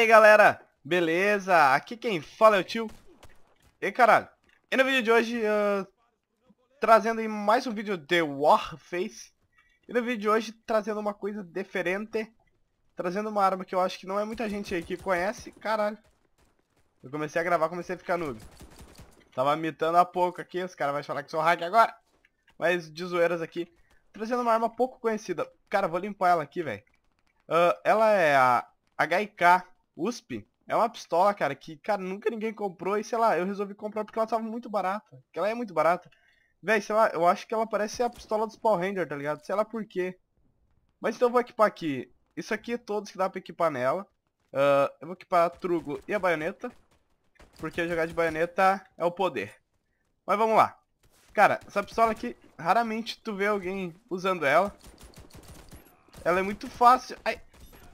aí, galera? Beleza? Aqui quem fala é o tio. E caralho. E no vídeo de hoje, uh, trazendo mais um vídeo de Warface. E no vídeo de hoje, trazendo uma coisa diferente. Trazendo uma arma que eu acho que não é muita gente aí que conhece. Caralho. Eu comecei a gravar, comecei a ficar noob. Tava mitando há pouco aqui, os caras vão falar que sou hack agora. Mas de zoeiras aqui. Trazendo uma arma pouco conhecida. Cara, vou limpar ela aqui, velho. Uh, ela é a HK USP é uma pistola, cara, que, cara, nunca ninguém comprou e, sei lá, eu resolvi comprar porque ela tava muito barata. Porque ela é muito barata. Véi, sei lá, eu acho que ela parece a pistola dos Power Ranger, tá ligado? Sei lá por quê. Mas então eu vou equipar aqui. Isso aqui é todos que dá pra equipar nela. Uh, eu vou equipar a Trugo e a baioneta. Porque jogar de baioneta é o poder. Mas vamos lá. Cara, essa pistola aqui, raramente tu vê alguém usando ela. Ela é muito fácil. Ai,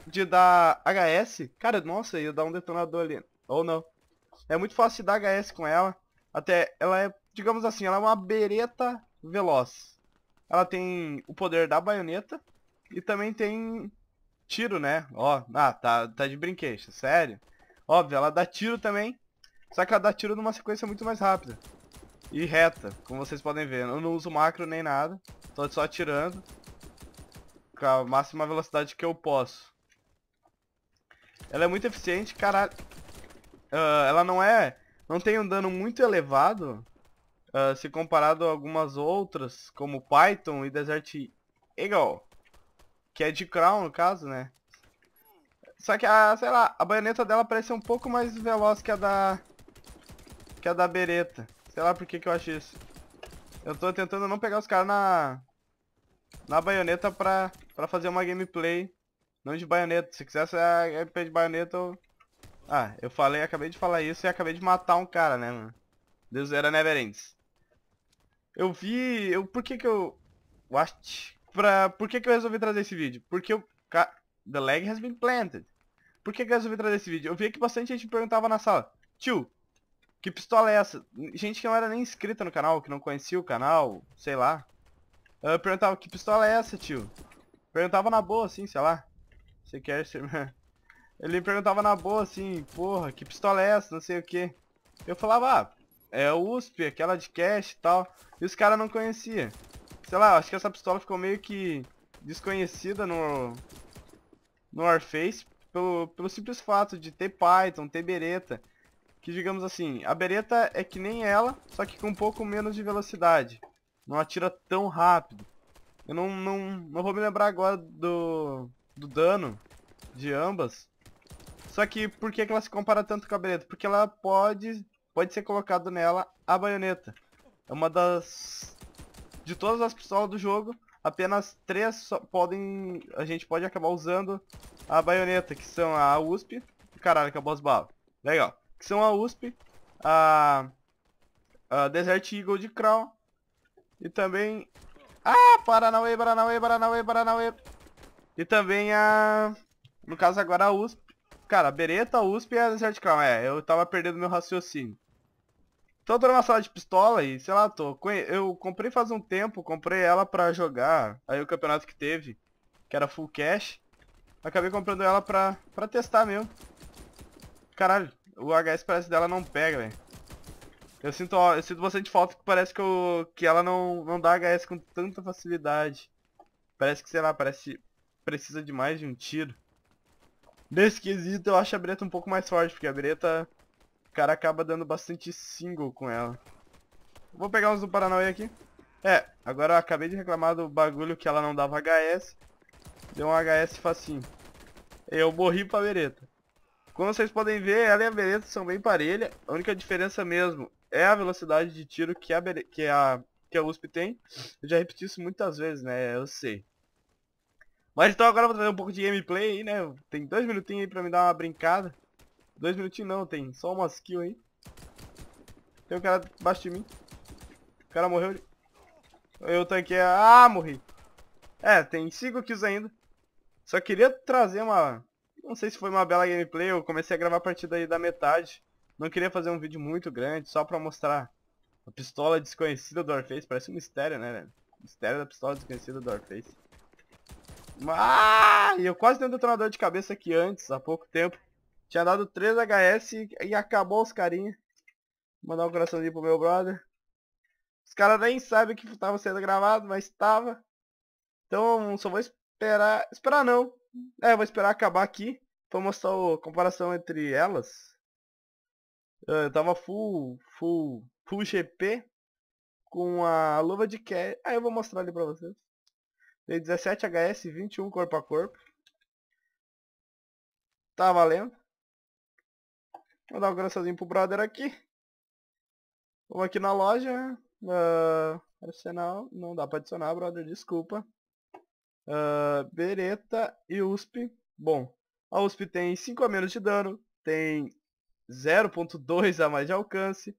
de dar HS, cara, nossa, ia dar um detonador ali. Ou não. É muito fácil dar HS com ela. Até ela é, digamos assim, ela é uma bereta veloz. Ela tem o poder da baioneta e também tem tiro, né? Ó, ah, tá, tá de brinquedo, sério. Óbvio, ela dá tiro também, só que ela dá tiro numa sequência muito mais rápida. E reta, como vocês podem ver. Eu não uso macro nem nada, tô só atirando com a máxima velocidade que eu posso. Ela é muito eficiente, caralho. Uh, ela não é... Não tem um dano muito elevado uh, se comparado a algumas outras, como Python e Desert Eagle. Que é de Crown, no caso, né? Só que, a, sei lá, a baioneta dela parece um pouco mais veloz que a da... Que a da Beretta. Sei lá por que, que eu acho isso. Eu tô tentando não pegar os caras na... Na baioneta pra, pra fazer uma gameplay não de baioneta. Se quiser ser RP é, é de baioneta, eu... Ah, eu falei, acabei de falar isso e acabei de matar um cara, né, mano? Deus era Neverends. Eu vi... Eu, por que que eu... What? Pra... Por que que eu resolvi trazer esse vídeo? Porque eu... Ca... The leg has been planted. Por que que eu resolvi trazer esse vídeo? Eu vi que bastante gente perguntava na sala. Tio, que pistola é essa? Gente que não era nem inscrita no canal, que não conhecia o canal, sei lá. Eu perguntava, que pistola é essa, tio? Perguntava na boa, assim, sei lá. Você quer ser... Ele me perguntava na boa assim, porra, que pistola é essa, não sei o que. Eu falava, ah, é USP, aquela de cash e tal. E os caras não conheciam. Sei lá, acho que essa pistola ficou meio que desconhecida no, no Warface pelo, pelo simples fato de ter Python, ter Beretta. Que digamos assim, a Beretta é que nem ela, só que com um pouco menos de velocidade. Não atira tão rápido. Eu não, não, não vou me lembrar agora do, do dano de ambas. Só que por que ela se compara tanto com a baioneta? Porque ela pode, pode ser colocado nela a baioneta. É uma das... De todas as pistolas do jogo, apenas três podem... A gente pode acabar usando a baioneta, que são a USP... Caralho, acabou as balas. Legal. Que são a USP, a... a Desert Eagle de Crown e também... Ah, Paranauê, Paranauê, Paranauê, Paranauê... E também a... No caso agora a USP. Cara, a Beretta, a USP e a Desert Crown. É, eu tava perdendo meu raciocínio. Então tô numa sala de pistola e, sei lá, tô... Eu comprei faz um tempo, comprei ela pra jogar. Aí o campeonato que teve, que era full cash. Acabei comprando ela pra, pra testar mesmo. Caralho, o HS parece dela não pega, velho. Eu sinto, eu sinto bastante falta que parece que, eu, que ela não, não dá HS com tanta facilidade. Parece que, sei lá, parece precisa de mais de um tiro. Nesse quesito eu acho a Breta um pouco mais forte, porque a Breta... O cara acaba dando bastante single com ela. Vou pegar uns do Paranauê aqui. É, agora eu acabei de reclamar do bagulho que ela não dava HS. Deu um HS facinho. Eu morri pra Bereta. Como vocês podem ver, ela e a Bereta são bem parelha. A única diferença mesmo é a velocidade de tiro que a, que a, que a USP tem. Eu já repeti isso muitas vezes, né? Eu sei. Mas então agora eu vou trazer um pouco de gameplay aí, né? Tem dois minutinhos aí pra me dar uma brincada. Dois minutinhos não, tem só umas kills aí. Tem um cara debaixo de mim. O cara morreu. Eu tanquei. Ah, morri. É, tem cinco kills ainda. Só queria trazer uma... Não sei se foi uma bela gameplay, eu comecei a gravar a partir daí da metade. Não queria fazer um vídeo muito grande, só pra mostrar a pistola desconhecida do Warface. Parece um mistério, né, velho? Mistério da pistola desconhecida do Warface. Ah, eu quase dei um detonador de cabeça aqui antes, há pouco tempo. Tinha dado 3 HS e, e acabou os carinhos. Mandar um coraçãozinho pro meu brother. Os caras nem sabem que tava sendo gravado, mas tava. Então só vou esperar... Esperar não. É, vou esperar acabar aqui. Pra mostrar a comparação entre elas. Ah, eu tava full... Full... Full GP. Com a luva de Cat. Aí ah, eu vou mostrar ali pra vocês. Dei 17 HS, 21 corpo a corpo. Tá valendo. Vou dar um graçazinho pro brother aqui. Vamos aqui na loja. Uh, arsenal. Não dá pra adicionar, brother. Desculpa. Uh, e USP. Bom, a USP tem 5 a menos de dano. Tem 0.2 a mais de alcance.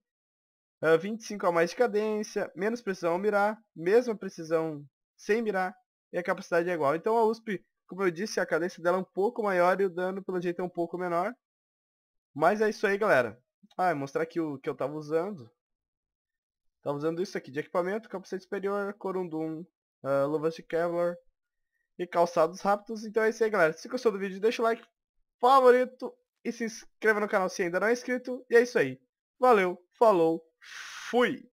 Uh, ah, 25 a mais de cadência. Menos precisão ao mirar. Mesma precisão sem mirar e a capacidade é igual. Então a USP, como eu disse, a cadência dela é um pouco maior e o dano pelo jeito é um pouco menor. Mas é isso aí, galera. Ah, mostrar aqui o que eu tava usando. Tava usando isso aqui de equipamento, capacete superior, corundum, uh, luvas de Kevlar e calçados rápidos. Então é isso aí, galera. Se gostou do vídeo, deixa o like, favorito e se inscreva no canal se ainda não é inscrito. E é isso aí. Valeu, falou, fui!